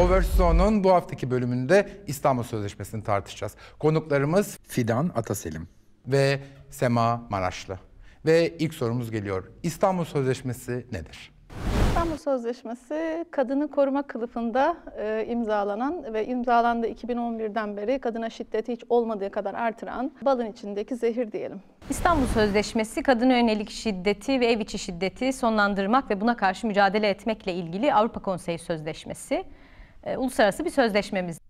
Overstone'un bu haftaki bölümünde İstanbul Sözleşmesi'ni tartışacağız. Konuklarımız Fidan Ataselim ve Sema Maraşlı. Ve ilk sorumuz geliyor. İstanbul Sözleşmesi nedir? İstanbul Sözleşmesi kadını koruma kılıfında e, imzalanan ve imzalandı 2011'den beri kadına şiddeti hiç olmadığı kadar artıran balın içindeki zehir diyelim. İstanbul Sözleşmesi kadına yönelik şiddeti ve ev içi şiddeti sonlandırmak ve buna karşı mücadele etmekle ilgili Avrupa Konseyi Sözleşmesi. Ee, uluslararası bir sözleşmemiz